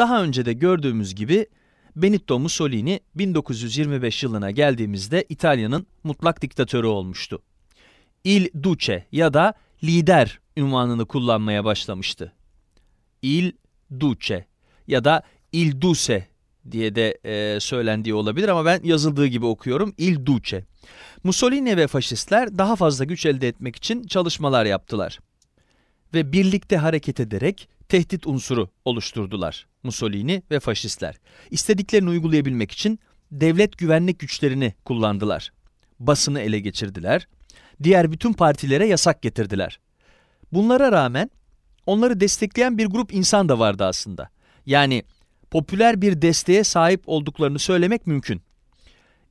Daha önce de gördüğümüz gibi Benito Mussolini 1925 yılına geldiğimizde İtalya'nın mutlak diktatörü olmuştu. Il Duce ya da lider ünvanını kullanmaya başlamıştı. Il Duce ya da Il Duce diye de e, söylendiği olabilir ama ben yazıldığı gibi okuyorum. Il Duce. Mussolini ve faşistler daha fazla güç elde etmek için çalışmalar yaptılar ve birlikte hareket ederek tehdit unsuru oluşturdular. Mussolini ve faşistler. İstediklerini uygulayabilmek için devlet güvenlik güçlerini kullandılar. Basını ele geçirdiler. Diğer bütün partilere yasak getirdiler. Bunlara rağmen onları destekleyen bir grup insan da vardı aslında. Yani popüler bir desteğe sahip olduklarını söylemek mümkün.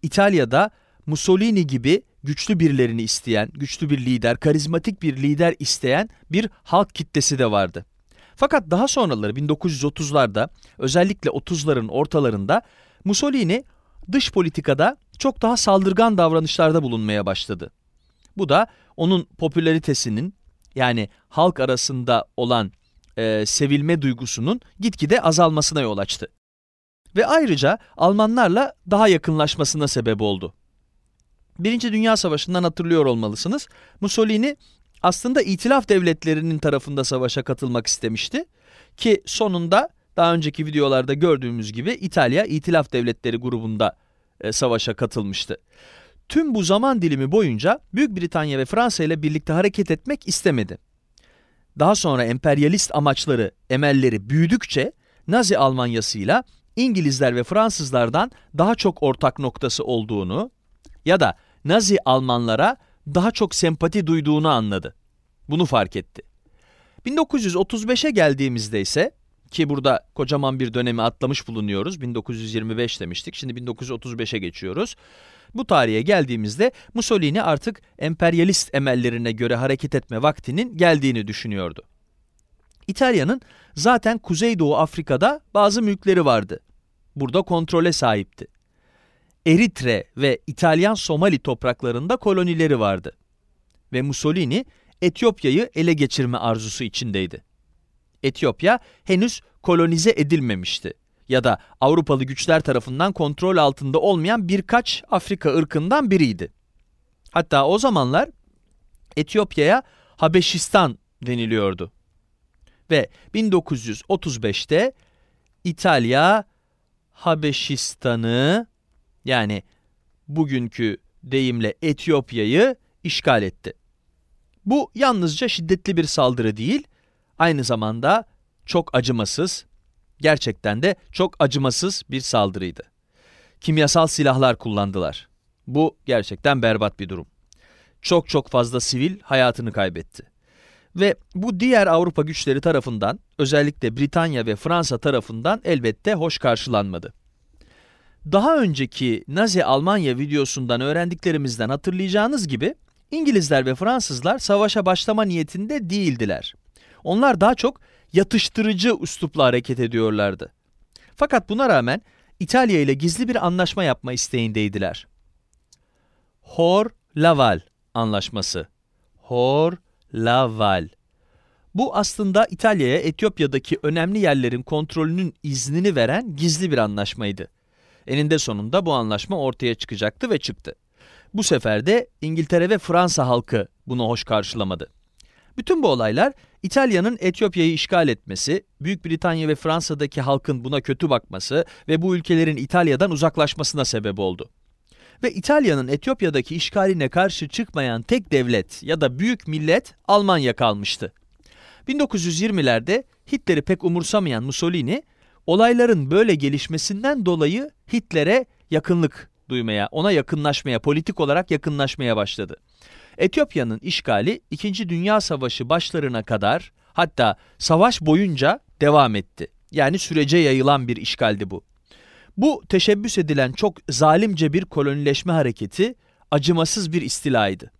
İtalya'da Mussolini gibi güçlü birilerini isteyen, güçlü bir lider, karizmatik bir lider isteyen bir halk kitlesi de vardı. Fakat daha sonraları 1930'larda özellikle 30'ların ortalarında Mussolini dış politikada çok daha saldırgan davranışlarda bulunmaya başladı. Bu da onun popülaritesinin yani halk arasında olan e, sevilme duygusunun gitgide azalmasına yol açtı. Ve ayrıca Almanlarla daha yakınlaşmasına sebep oldu. Birinci Dünya Savaşı'ndan hatırlıyor olmalısınız. Mussolini aslında itilaf devletlerinin tarafında savaşa katılmak istemişti. Ki sonunda daha önceki videolarda gördüğümüz gibi İtalya itilaf devletleri grubunda e, savaşa katılmıştı. Tüm bu zaman dilimi boyunca Büyük Britanya ve Fransa ile birlikte hareket etmek istemedi. Daha sonra emperyalist amaçları, emelleri büyüdükçe Nazi Almanyası'yla İngilizler ve Fransızlardan daha çok ortak noktası olduğunu ya da Nazi Almanlara daha çok sempati duyduğunu anladı. Bunu fark etti. 1935'e geldiğimizde ise ki burada kocaman bir dönemi atlamış bulunuyoruz. 1925 demiştik. Şimdi 1935'e geçiyoruz. Bu tarihe geldiğimizde Mussolini artık emperyalist emellerine göre hareket etme vaktinin geldiğini düşünüyordu. İtalya'nın zaten Kuzeydoğu Afrika'da bazı mülkleri vardı. Burada kontrole sahipti. Eritre ve İtalyan Somali topraklarında kolonileri vardı. Ve Mussolini Etiyopya'yı ele geçirme arzusu içindeydi. Etiyopya henüz kolonize edilmemişti ya da Avrupalı güçler tarafından kontrol altında olmayan birkaç Afrika ırkından biriydi. Hatta o zamanlar Etiyopya'ya Habeşistan deniliyordu. Ve 1935'te İtalya Habeşistan'ı yani bugünkü deyimle Etiyopya'yı işgal etti. Bu yalnızca şiddetli bir saldırı değil, aynı zamanda çok acımasız, gerçekten de çok acımasız bir saldırıydı. Kimyasal silahlar kullandılar. Bu gerçekten berbat bir durum. Çok çok fazla sivil hayatını kaybetti. Ve bu diğer Avrupa güçleri tarafından, özellikle Britanya ve Fransa tarafından elbette hoş karşılanmadı. Daha önceki Nazi Almanya videosundan öğrendiklerimizden hatırlayacağınız gibi İngilizler ve Fransızlar savaşa başlama niyetinde değildiler. Onlar daha çok yatıştırıcı üslupla hareket ediyorlardı. Fakat buna rağmen İtalya ile gizli bir anlaşma yapma isteğindeydiler. Hor-Laval anlaşması. Hor-Laval. Bu aslında İtalya'ya Etiyopya'daki önemli yerlerin kontrolünün iznini veren gizli bir anlaşmaydı. Eninde sonunda bu anlaşma ortaya çıkacaktı ve çıktı. Bu sefer de İngiltere ve Fransa halkı bunu hoş karşılamadı. Bütün bu olaylar İtalya'nın Etiyopya'yı işgal etmesi, Büyük Britanya ve Fransa'daki halkın buna kötü bakması ve bu ülkelerin İtalya'dan uzaklaşmasına sebep oldu. Ve İtalya'nın Etiyopya'daki işgaline karşı çıkmayan tek devlet ya da büyük millet Almanya kalmıştı. 1920'lerde Hitler'i pek umursamayan Mussolini, Olayların böyle gelişmesinden dolayı Hitler'e yakınlık duymaya, ona yakınlaşmaya, politik olarak yakınlaşmaya başladı. Etiyopya'nın işgali 2. Dünya Savaşı başlarına kadar hatta savaş boyunca devam etti. Yani sürece yayılan bir işgaldi bu. Bu teşebbüs edilen çok zalimce bir kolonileşme hareketi acımasız bir istilaydı.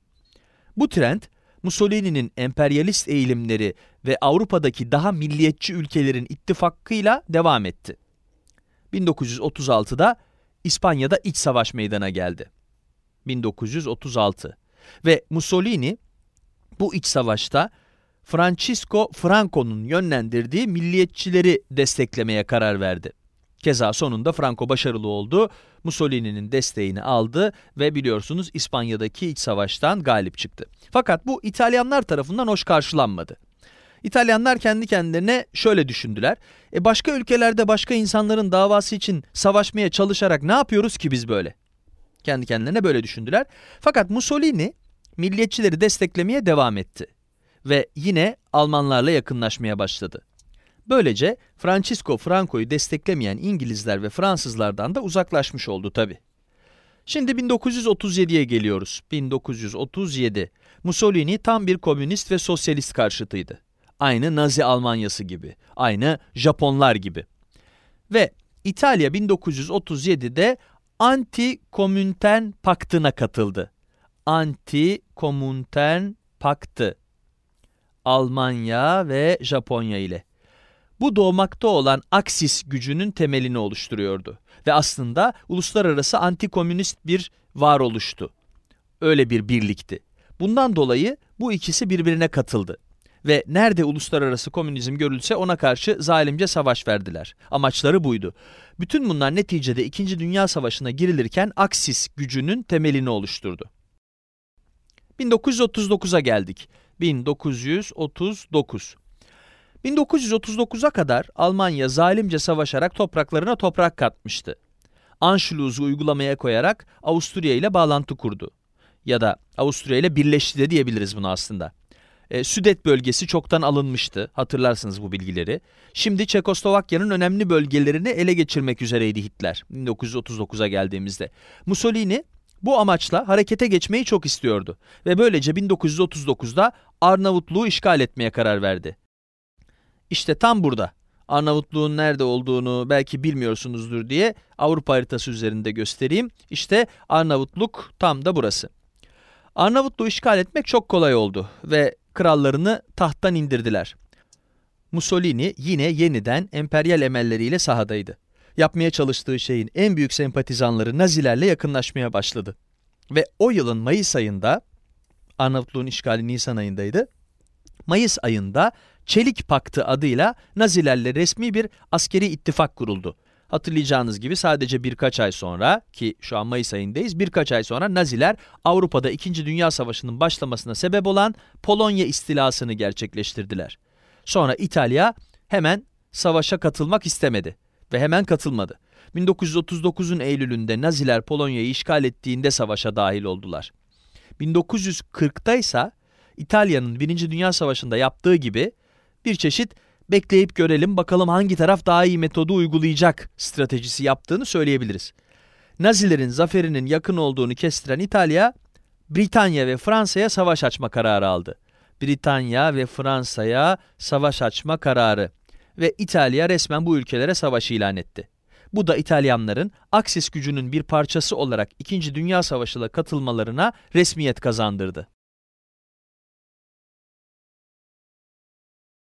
Bu trend Mussolini'nin emperyalist eğilimleri ve Avrupa'daki daha milliyetçi ülkelerin ittifakıyla devam etti. 1936'da İspanya'da iç savaş meydana geldi. 1936 ve Mussolini bu iç savaşta Francisco Franco'nun yönlendirdiği milliyetçileri desteklemeye karar verdi. Keza sonunda Franco başarılı oldu, Mussolini'nin desteğini aldı ve biliyorsunuz İspanya'daki iç savaştan galip çıktı. Fakat bu İtalyanlar tarafından hoş karşılanmadı. İtalyanlar kendi kendilerine şöyle düşündüler. E başka ülkelerde başka insanların davası için savaşmaya çalışarak ne yapıyoruz ki biz böyle? Kendi kendilerine böyle düşündüler. Fakat Mussolini milliyetçileri desteklemeye devam etti. Ve yine Almanlarla yakınlaşmaya başladı. Böylece Francisco Franco'yu desteklemeyen İngilizler ve Fransızlardan da uzaklaşmış oldu tabi. Şimdi 1937'ye geliyoruz. 1937. Mussolini tam bir komünist ve sosyalist karşıtıydı. Aynı Nazi Almanyası gibi, aynı Japonlar gibi. Ve İtalya 1937'de Anti-Komünten Paktı'na katıldı. Anti-Komünten Paktı. Almanya ve Japonya ile. Bu doğmakta olan Aksis gücünün temelini oluşturuyordu ve aslında uluslararası antikomünist bir varoluştu. Öyle bir birlikti. Bundan dolayı bu ikisi birbirine katıldı ve nerede uluslararası komünizm görülse ona karşı zalimce savaş verdiler. Amaçları buydu. Bütün bunlar neticede 2. Dünya Savaşı'na girilirken Aksis gücünün temelini oluşturdu. 1939'a geldik. 1939 1939'a kadar Almanya zalimce savaşarak topraklarına toprak katmıştı. Anschluss'u uygulamaya koyarak Avusturya ile bağlantı kurdu. Ya da Avusturya ile birleşti de diyebiliriz bunu aslında. E, Südet bölgesi çoktan alınmıştı. Hatırlarsınız bu bilgileri. Şimdi Çekoslovakya'nın önemli bölgelerini ele geçirmek üzereydi Hitler 1939'a geldiğimizde. Mussolini bu amaçla harekete geçmeyi çok istiyordu ve böylece 1939'da Arnavutluğu işgal etmeye karar verdi. İşte tam burada. Arnavutluğun nerede olduğunu belki bilmiyorsunuzdur diye Avrupa haritası üzerinde göstereyim. İşte Arnavutluk tam da burası. Arnavutluğu işgal etmek çok kolay oldu ve krallarını tahttan indirdiler. Mussolini yine yeniden emperyal emelleriyle sahadaydı. Yapmaya çalıştığı şeyin en büyük sempatizanları Nazilerle yakınlaşmaya başladı. Ve o yılın Mayıs ayında, Arnavutluğun işgali Nisan ayındaydı, Mayıs ayında Çelik Paktı adıyla Nazilerle resmi bir askeri ittifak kuruldu. Hatırlayacağınız gibi sadece birkaç ay sonra ki şu an Mayıs ayındayız birkaç ay sonra Naziler Avrupa'da 2. Dünya Savaşı'nın başlamasına sebep olan Polonya istilasını gerçekleştirdiler. Sonra İtalya hemen savaşa katılmak istemedi ve hemen katılmadı. 1939'un Eylül'ünde Naziler Polonya'yı işgal ettiğinde savaşa dahil oldular. 1940'da ise İtalya'nın 1. Dünya Savaşı'nda yaptığı gibi bir çeşit bekleyip görelim bakalım hangi taraf daha iyi metodu uygulayacak stratejisi yaptığını söyleyebiliriz. Nazilerin zaferinin yakın olduğunu kestiren İtalya, Britanya ve Fransa'ya savaş açma kararı aldı. Britanya ve Fransa'ya savaş açma kararı ve İtalya resmen bu ülkelere savaş ilan etti. Bu da İtalyanların Aksis gücünün bir parçası olarak 2. Dünya Savaşı'la katılmalarına resmiyet kazandırdı.